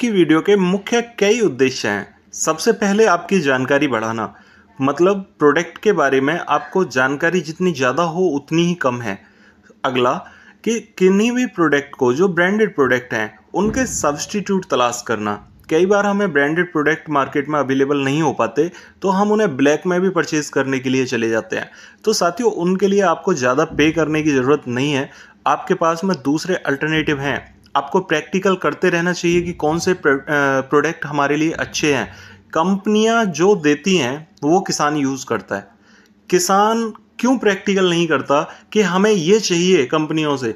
की वीडियो के मुख्य कई उद्देश्य हैं सबसे पहले आपकी जानकारी बढ़ाना मतलब प्रोडक्ट के बारे में आपको जानकारी जितनी ज़्यादा हो उतनी ही कम है अगला कि किन्हीं भी प्रोडक्ट को जो ब्रांडेड प्रोडक्ट हैं उनके सब्सटीट्यूट तलाश करना कई बार हमें ब्रांडेड प्रोडक्ट मार्केट में अवेलेबल नहीं हो पाते तो हम उन्हें ब्लैक में भी परचेज करने के लिए चले जाते हैं तो साथियों उनके लिए आपको ज़्यादा पे करने की ज़रूरत नहीं है आपके पास में दूसरे अल्टरनेटिव हैं आपको प्रैक्टिकल करते रहना चाहिए कि कौन से प्रोडक्ट हमारे लिए अच्छे हैं कंपनियां जो देती हैं वो किसान यूज़ करता है किसान क्यों प्रैक्टिकल नहीं करता कि हमें ये चाहिए कंपनियों से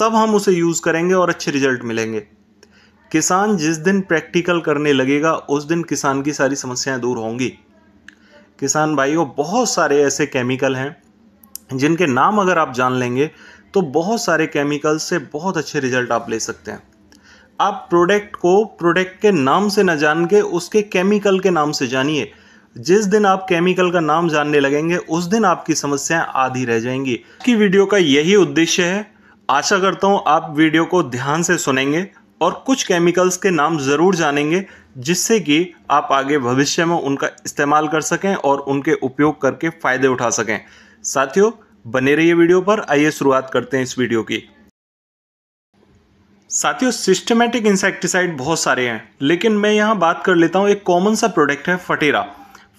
तब हम उसे यूज़ करेंगे और अच्छे रिजल्ट मिलेंगे किसान जिस दिन प्रैक्टिकल करने लगेगा उस दिन किसान की सारी समस्याएं दूर होंगी किसान भाइयों बहुत सारे ऐसे केमिकल हैं जिनके नाम अगर आप जान लेंगे तो बहुत सारे केमिकल्स से बहुत अच्छे रिजल्ट आप ले सकते हैं आप प्रोडक्ट को प्रोडक्ट के नाम से ना जान के उसके केमिकल के नाम से जानिए जिस दिन आप केमिकल का नाम जानने लगेंगे उस दिन आपकी समस्याएं आधी रह जाएंगी की वीडियो का यही उद्देश्य है आशा करता हूं आप वीडियो को ध्यान से सुनेंगे और कुछ केमिकल्स के नाम ज़रूर जानेंगे जिससे कि आप आगे भविष्य में उनका इस्तेमाल कर सकें और उनके उपयोग करके फ़ायदे उठा सकें साथियों बने रहिए वीडियो पर आइए शुरुआत करते हैं इस वीडियो की साथियों सिस्टमेटिक इंसेक्टिसाइड बहुत सारे हैं लेकिन मैं यहां बात कर लेता हूं एक कॉमन सा प्रोडक्ट है फटेरा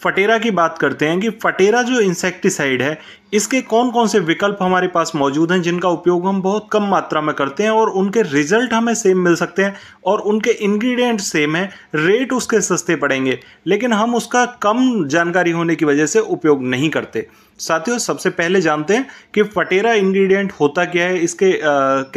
फटेरा की बात करते हैं कि फटेरा जो इंसेक्टिसाइड है इसके कौन कौन से विकल्प हमारे पास मौजूद हैं जिनका उपयोग हम बहुत कम मात्रा में करते हैं और उनके रिजल्ट हमें सेम मिल सकते हैं और उनके इंग्रेडिएंट सेम हैं रेट उसके सस्ते पड़ेंगे लेकिन हम उसका कम जानकारी होने की वजह से उपयोग नहीं करते साथियों सबसे पहले जानते हैं कि फटेरा इंग्रेडिएंट होता क्या है इसके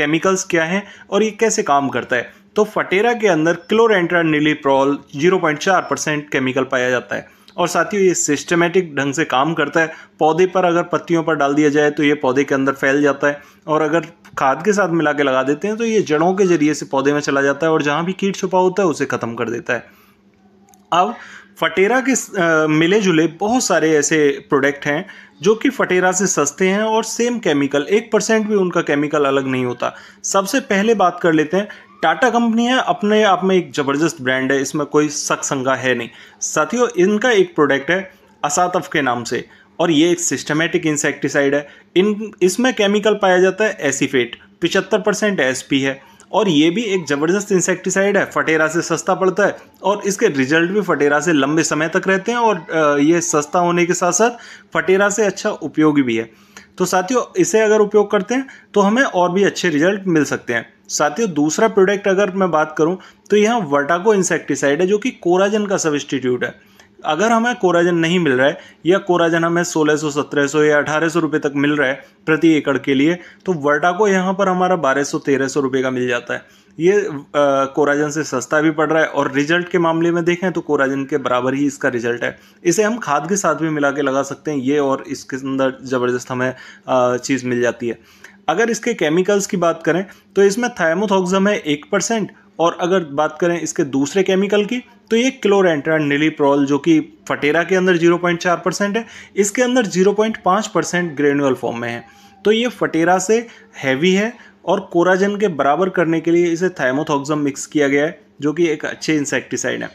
केमिकल्स क्या हैं और ये कैसे काम करता है तो फटेरा के अंदर chlorantraniliprole zero percent chemical पाया जाता है और साथ ही ये सिस्टमेटिक ढंग से काम करता है पौधे पर अगर पत्तियों पर डाल दिया जाए तो ये पौधे के अंदर फैल जाता है और अगर खाद के साथ मिला के लगा देते हैं तो ये जड़ों के जरिए से पौधे में चला जाता है और जहाँ भी कीट छुपा होता है उसे ख़त्म कर देता है अब फटेरा के मिले जुले बहुत सारे ऐसे प्रोडक्ट हैं जो कि फटेरा से सस्ते हैं और सेम केमिकल एक परसेंट भी उनका केमिकल अलग नहीं होता सबसे पहले बात कर लेते हैं टाटा कंपनी है अपने आप में एक ज़बरदस्त ब्रांड है इसमें कोई शक संगा है नहीं साथियों इनका एक प्रोडक्ट है असातफ के नाम से और ये एक सिस्टमेटिक इंसेक्टिसाइड है इन इसमें केमिकल पाया जाता है एसीफेट पिचहत्तर परसेंट एस है और ये भी एक ज़बरदस्त इंसेक्टिसाइड है फटेरा से सस्ता पड़ता है और इसके रिजल्ट भी फटेरा से लंबे समय तक रहते हैं और ये सस्ता होने के साथ साथ फटेरा से अच्छा उपयोगी भी है तो साथियों इसे अगर उपयोग करते हैं तो हमें और भी अच्छे रिजल्ट मिल सकते हैं साथियों दूसरा प्रोडक्ट अगर मैं बात करूं तो यह वर्टाको इंसेक्टिसाइड है जो कि कोराजन का इंस्टीट्यूट है अगर हमें कोराजन नहीं मिल रहा है या कोराजन हमें 1600, 1700 या अठारह सौ रुपये तक मिल रहा है प्रति एकड़ के लिए तो वर्टाको यहाँ पर हमारा 1200, 1300 रुपये का मिल जाता है ये आ, कोराजन से सस्ता भी पड़ रहा है और रिजल्ट के मामले में देखें तो कोराजन के बराबर ही इसका रिजल्ट है इसे हम खाद के साथ भी मिला के लगा सकते हैं ये और इसके अंदर ज़बरदस्त हमें चीज़ मिल जाती है अगर इसके केमिकल्स की बात करें तो इसमें थायमोथॉक्सम है एक परसेंट और अगर बात करें इसके दूसरे केमिकल की तो ये क्लोरेंट्रा निलीप्रोल जो कि फटेरा के अंदर 0.4 परसेंट है इसके अंदर 0.5 परसेंट ग्रेनुअल फॉर्म में है तो ये फटेरा से हैवी है और कोराजन के बराबर करने के लिए इसे थायमोथॉक्सम मिक्स किया गया है जो कि एक अच्छे इंसेक्टिसाइड है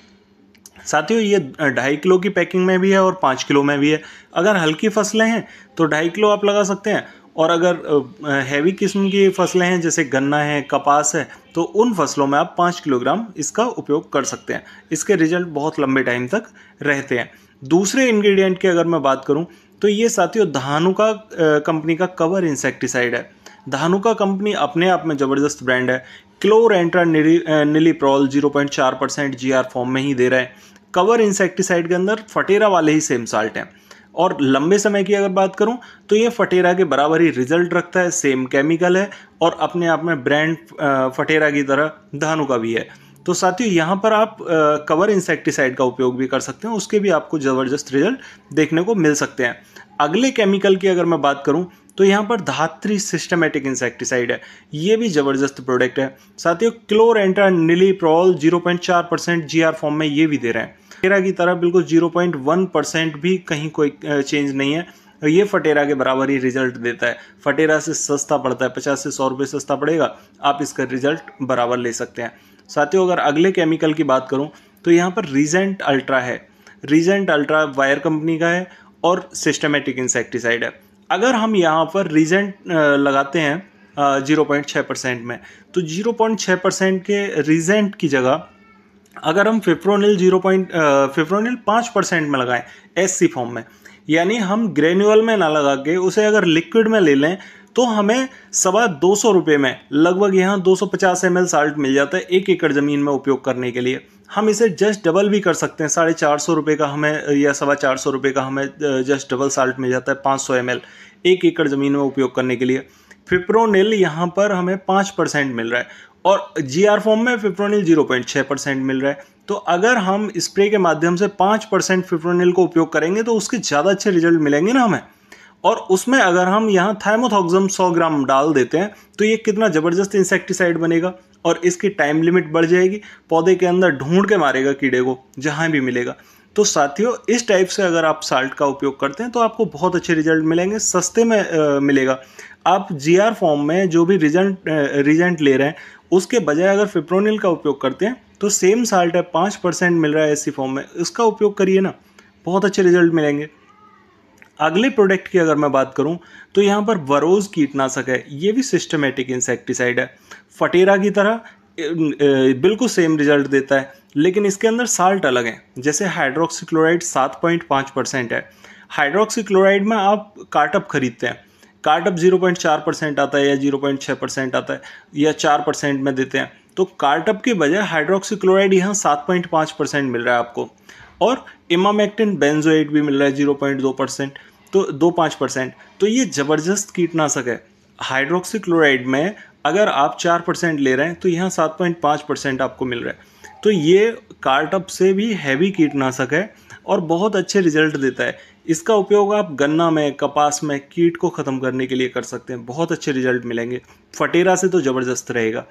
साथियों ये ढाई किलो की पैकिंग में भी है और पाँच किलो में भी है अगर हल्की फसलें हैं तो ढाई किलो आप लगा सकते हैं और अगर हैवी किस्म की फसलें हैं जैसे गन्ना है कपास है तो उन फसलों में आप पाँच किलोग्राम इसका उपयोग कर सकते हैं इसके रिजल्ट बहुत लंबे टाइम तक रहते हैं दूसरे इंग्रेडिएंट की अगर मैं बात करूं तो ये साथियों धानु का कंपनी का कवर इंसेक्टिसाइड है धानुका कंपनी अपने आप में ज़बरदस्त ब्रांड है chlorantraniliprole zero point चार परसेंट जी फॉर्म में ही दे रहा है कवर इंसेक्टिसाइड के अंदर फटेरा वाले ही सेम साल्ट हैं और लंबे समय की अगर बात करूं तो ये फटेरा के बराबर ही रिजल्ट रखता है सेम केमिकल है और अपने आप में ब्रांड फटेरा की तरह धानु का भी है तो साथियों यहाँ पर आप कवर इंसेक्टिसाइड का उपयोग भी कर सकते हैं उसके भी आपको ज़बरदस्त रिजल्ट देखने को मिल सकते हैं अगले केमिकल की अगर मैं बात करूँ तो यहाँ पर धात्री सिस्टमेटिक इंसेक्टिसाइड है ये भी ज़बरदस्त प्रोडक्ट है साथियों क्लोरेंटा निलीप्रॉल चार परसेंट जी फॉर्म में ये भी दे रहे हैं फटेरा की तरह बिल्कुल 0.1 परसेंट भी कहीं कोई चेंज नहीं है ये फटेरा के बराबर ही रिजल्ट देता है फटेरा से सस्ता पड़ता है पचास से सौ रुपये सस्ता पड़ेगा आप इसका रिजल्ट बराबर ले सकते हैं साथियों अगर अगले केमिकल की बात करूँ तो यहाँ पर रीजेंट अल्ट्रा है रीजेंट अल्ट्रा वायर कंपनी का है और सिस्टमेटिक इंसेक्टिसाइड है अगर हम यहाँ पर रिजेंट लगाते हैं जीरो पॉइंट छः परसेंट में तो जीरो पॉइंट छः परसेंट के रीजेंट की जगह अगर हम फिफ्रोनिल जीरो पॉइंट फिफ्रोनिल पाँच परसेंट में लगाएं एस सी फॉर्म में यानी हम ग्रेन्यूअल में ना लगा के उसे अगर लिक्विड में ले लें तो हमें सवा दो सौ रुपये में लगभग यहाँ दो सौ पचास एम एल साल्ट मिल जाता है एक एकड़ ज़मीन में उपयोग करने के लिए हम इसे जस्ट डबल भी कर सकते हैं साढ़े चार सौ रुपये का हमें या सवा चार सौ रुपये का हमें जस्ट डबल साल्ट मिल जाता है पाँच सौ एम एल एक एकड़ ज़मीन में उपयोग करने के लिए फिप्रोनिल यहाँ पर हमें पाँच परसेंट मिल रहा है और जी आर फॉर्म में फिप्रोनिल जीरो पॉइंट छः परसेंट मिल रहा है तो अगर हम स्प्रे के माध्यम से पाँच परसेंट फिप्रोनिल को उपयोग करेंगे तो उसके ज़्यादा अच्छे रिजल्ट मिलेंगे ना हमें और उसमें अगर हम यहाँ थायमोथॉक्सम 100 ग्राम डाल देते हैं तो ये कितना ज़बरदस्त इंसेक्टिसाइड बनेगा और इसकी टाइम लिमिट बढ़ जाएगी पौधे के अंदर ढूंढ के मारेगा कीड़े को जहाँ भी मिलेगा तो साथियों इस टाइप से अगर आप साल्ट का उपयोग करते हैं तो आपको बहुत अच्छे रिजल्ट मिलेंगे सस्ते में आ, मिलेगा आप जी आर फॉर्म में जो भी रिजेंट रिजेंट ले रहे हैं उसके बजाय अगर फिप्रोनिल का उपयोग करते हैं तो सेम साल्ट है पाँच परसेंट मिल रहा है ऐसी फॉर्म में इसका उपयोग करिए ना बहुत अच्छे रिजल्ट मिलेंगे अगले प्रोडक्ट की अगर मैं बात करूं तो यहाँ पर वरोज कीटनाशक है ये भी सिस्टमेटिक इंसेक्टिसाइड है फटेरा की तरह बिल्कुल सेम रिजल्ट देता है लेकिन इसके अंदर साल्ट अलग हैं जैसे हाइड्रोक्सीक्लोराइड सात पॉइंट पाँच परसेंट है हाइड्रोक्सीक्लोराइड में आप कार्टअप खरीदते हैं कार्टअप जीरो पॉइंट चार परसेंट आता है या जीरो पॉइंट छः परसेंट आता है या चार परसेंट में देते हैं तो कार्टअप के बजाय हाइड्रोक्सीक्लोराइड यहाँ सात पॉइंट पाँच परसेंट मिल रहा है आपको और इमामेक्टिन बेंजोइड भी मिल रहा है जीरो पॉइंट दो परसेंट तो दो पाँच परसेंट तो ये ज़बरदस्त कीटनाशक है हाइड्रोक्सी क्लोराइड में अगर आप चार परसेंट ले रहे हैं तो यहाँ सात पॉइंट पाँच परसेंट आपको मिल रहा है तो ये कार्टअप से भी हैवी कीटनाशक है और बहुत अच्छे रिजल्ट देता है इसका उपयोग आप गन्ना में कपास में कीट को ख़त्म करने के लिए कर सकते हैं बहुत अच्छे रिजल्ट मिलेंगे फटेरा से तो ज़बरदस्त रहेगा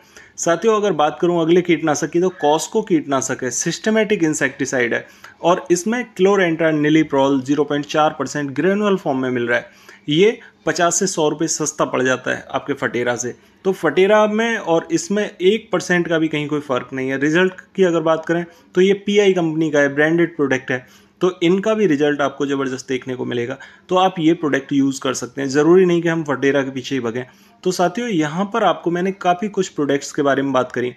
साथियों अगर बात करूं अगले कीटनाशक की तो कॉस्को कीटनाशक है सिस्टमेटिक इंसेक्टिसाइड है और इसमें क्लोरेंट्रा पॉइंट चार परसेंट ग्रेनुअल फॉर्म में मिल रहा है ये पचास से सौ रुपये सस्ता पड़ जाता है आपके फटेरा से तो फटेरा में और इसमें एक परसेंट का भी कहीं कोई फ़र्क नहीं है रिजल्ट की अगर बात करें तो ये पीआई कंपनी का है ब्रांडेड प्रोडक्ट है तो इनका भी रिजल्ट आपको ज़बरदस्त देखने को मिलेगा तो आप ये प्रोडक्ट यूज़ कर सकते हैं ज़रूरी नहीं कि हम फटेरा के पीछे ही भगें तो साथियों यहाँ पर आपको मैंने काफ़ी कुछ प्रोडक्ट्स के बारे में बात करी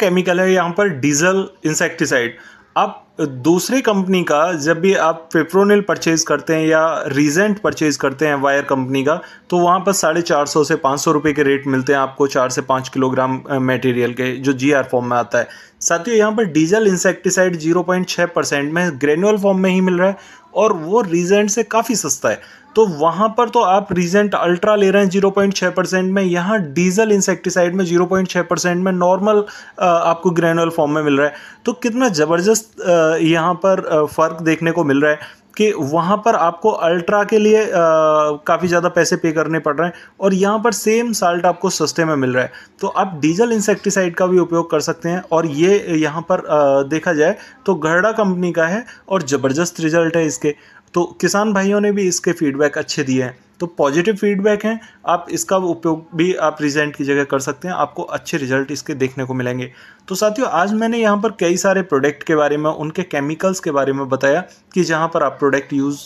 केमिकल है यहाँ पर डीजल इंसेक्टिसाइड आप दूसरी कंपनी का जब भी आप पेप्रोनिल परचेज़ करते हैं या रीजेंट परचेज़ करते हैं वायर कंपनी का तो वहाँ पर साढ़े चार सौ से पाँच सौ रुपये के रेट मिलते हैं आपको चार से पाँच किलोग्राम मटेरियल के जो जी आर फॉर्म में आता है साथियों यहाँ पर डीजल इंसेक्टिसाइड 0.6 परसेंट में ग्रेनुअल फॉर्म में ही मिल रहा है और वो रीजेंट से काफ़ी सस्ता है तो वहाँ पर तो आप रीजेंट अल्ट्रा ले रहे हैं 0.6 परसेंट में यहाँ डीजल इंसेक्टिसाइड में 0.6 परसेंट में नॉर्मल आपको ग्रेनुअल फॉर्म में मिल रहा है तो कितना ज़बरदस्त यहाँ पर फ़र्क देखने को मिल रहा है कि वहाँ पर आपको अल्ट्रा के लिए काफ़ी ज़्यादा पैसे पे करने पड़ रहे हैं और यहाँ पर सेम साल्ट आपको सस्ते में मिल रहा है तो आप डीजल इंसेक्टिसाइड का भी उपयोग कर सकते हैं और ये यहाँ पर देखा जाए तो घरड़ा कंपनी का है और ज़बरदस्त रिजल्ट है इसके तो किसान भाइयों ने भी इसके फीडबैक अच्छे दिए हैं तो पॉजिटिव फीडबैक हैं आप इसका उपयोग भी आप प्रेजेंट की जगह कर सकते हैं आपको अच्छे रिजल्ट इसके देखने को मिलेंगे तो साथियों आज मैंने यहाँ पर कई सारे प्रोडक्ट के बारे में उनके केमिकल्स के बारे में बताया कि जहाँ पर आप प्रोडक्ट यूज़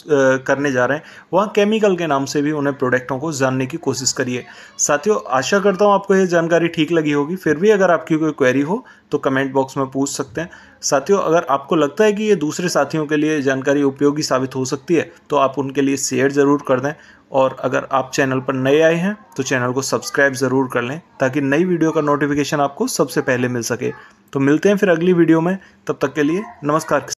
करने जा रहे हैं वहाँ केमिकल के नाम से भी उन्हें प्रोडक्टों को जानने की कोशिश करिए साथियों आशा करता हूँ आपको यह जानकारी ठीक लगी होगी फिर भी अगर आपकी कोई क्वेरी हो तो कमेंट बॉक्स में पूछ सकते हैं साथियों अगर आपको लगता है कि ये दूसरे साथियों के लिए जानकारी उपयोगी साबित हो सकती है तो आप उनके लिए शेयर ज़रूर कर दें और अगर आप चैनल पर नए आए हैं तो चैनल को सब्सक्राइब ज़रूर कर लें ताकि नई वीडियो का नोटिफिकेशन आपको सबसे पहले मिल सके तो मिलते हैं फिर अगली वीडियो में तब तक के लिए नमस्कार